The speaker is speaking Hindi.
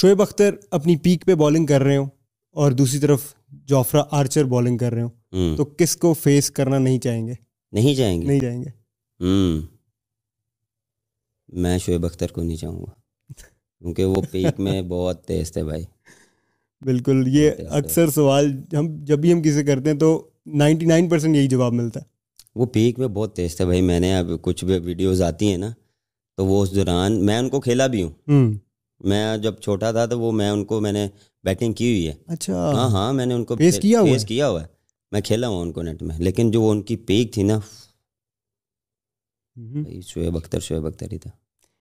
शोएब अख्तर अपनी पीक पे बॉलिंग कर रहे हो और दूसरी तरफ जोफ्रा आर्चर बॉलिंग कर रहे हो हम्म। तो किस को फेस करना नहीं चाहेंगे नहीं चाहेंगे नहीं चाहेंगे हम्म। मैं शोएब अख्तर को नहीं चाहूंगा क्योंकि वो पीक में बहुत तेज थे भाई बिल्कुल ये अक्सर सवाल हम जब भी हम किसे करते हैं तो 99 परसेंट यही जवाब मिलता है वो पीक में बहुत तेज थे भाई मैंने अब कुछ भी वीडियोस आती हैं ना तो वो उस दौरान मैं उनको खेला भी हूँ हम्म। मैं जब छोटा था तो वो मैं उनको मैंने बैटिंग की हुई है अच्छा हाँ हाँ मैंने उनको पेस किया हुआ किया हुआ है मैं खेला हुआ उनको नेट में लेकिन जो उनकी पीक थी ना हम्म। शोएब अख्तर शोएब अख्तर ही था